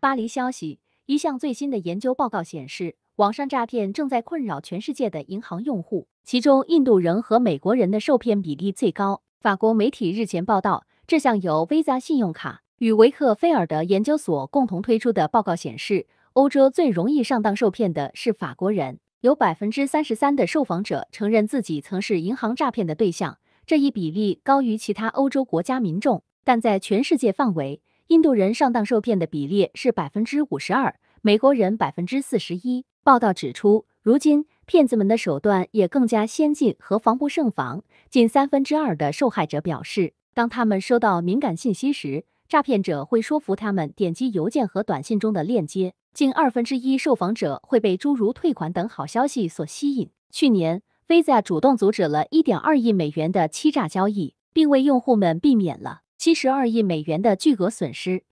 巴黎消息：一项最新的研究报告显示，网上诈骗正在困扰全世界的银行用户，其中印度人和美国人的受骗比例最高。法国媒体日前报道，这项由 Visa 信用卡与维克菲尔德研究所共同推出的报告显示，欧洲最容易上当受骗的是法国人，有百分之三十三的受访者承认自己曾是银行诈骗的对象，这一比例高于其他欧洲国家民众，但在全世界范围。印度人上当受骗的比例是百分之五十二，美国人百分之四十一。报道指出，如今骗子们的手段也更加先进和防不胜防。近三分之二的受害者表示，当他们收到敏感信息时，诈骗者会说服他们点击邮件和短信中的链接。近二分之一受访者会被诸如退款等好消息所吸引。去年，Visa 主动阻止了一点二亿美元的欺诈交易，并为用户们避免了。七十二亿美元的巨额损失。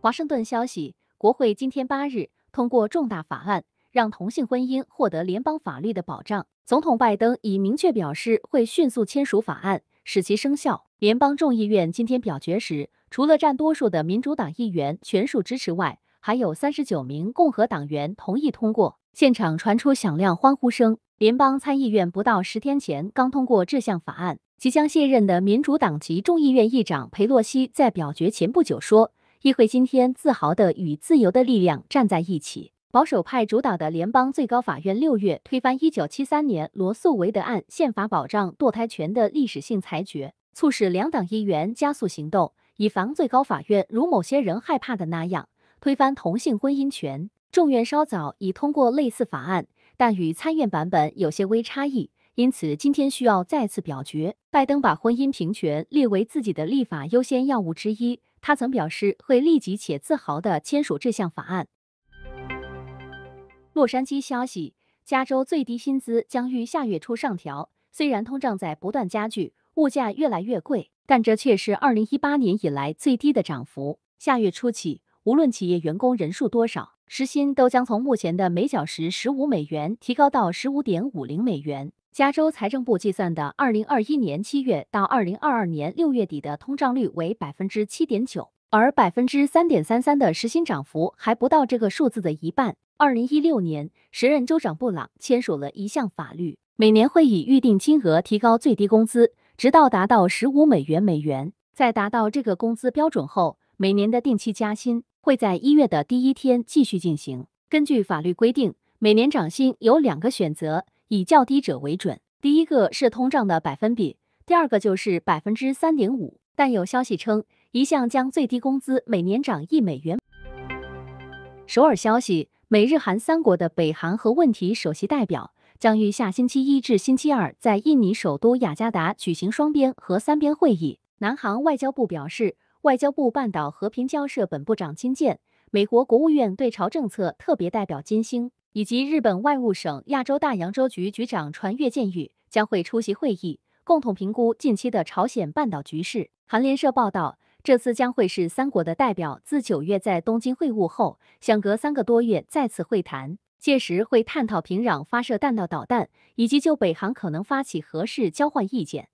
华盛顿消息：国会今天八日通过重大法案，让同性婚姻获得联邦法律的保障。总统拜登已明确表示会迅速签署法案，使其生效。联邦众议院今天表决时，除了占多数的民主党议员全数支持外，还有三十九名共和党员同意通过，现场传出响亮欢呼声。联邦参议院不到十天前刚通过这项法案。即将卸任的民主党籍众议院议长佩洛西在表决前不久说：“议会今天自豪地与自由的力量站在一起。”保守派主导的联邦最高法院六月推翻一九七三年罗素韦德案宪法保障堕胎权的历史性裁决，促使两党议员加速行动，以防最高法院如某些人害怕的那样推翻同性婚姻权。众院稍早已通过类似法案，但与参院版本有些微差异。因此，今天需要再次表决。拜登把婚姻平权列为自己的立法优先要务之一，他曾表示会立即且自豪地签署这项法案。洛杉矶消息：加州最低薪资将于下月初上调。虽然通胀在不断加剧，物价越来越贵，但这却是2018年以来最低的涨幅。下月初起，无论企业员工人数多少，时薪都将从目前的每小时15美元提高到15.50美元。加州财政部计算的二零二一年七月到二零二二年六月底的通胀率为百分之七点九，而百分之三点三三的实薪涨幅还不到这个数字的一半。二零一六年，时任州长布朗签署了一项法律，每年会以预定金额提高最低工资，直到达到十五美元美元。在达到这个工资标准后，每年的定期加薪会在一月的第一天继续进行。根据法律规定，每年涨薪有两个选择。以较低者为准。第一个是通胀的百分比，第二个就是百分之三点五。但有消息称，一项将最低工资每年涨一美元。首尔消息：美日韩三国的北韩和问题首席代表将于下星期一至星期二在印尼首都雅加达举行双边和三边会议。南韩外交部表示，外交部半岛和平交涉本部长金建，美国国务院对朝政策特别代表金星。以及日本外务省亚洲大洋洲局局长船越健宇将会出席会议，共同评估近期的朝鲜半岛局势。韩联社报道，这次将会是三国的代表自九月在东京会晤后，相隔三个多月再次会谈。届时会探讨平壤发射弹道导弹，以及就北韩可能发起核试交换意见。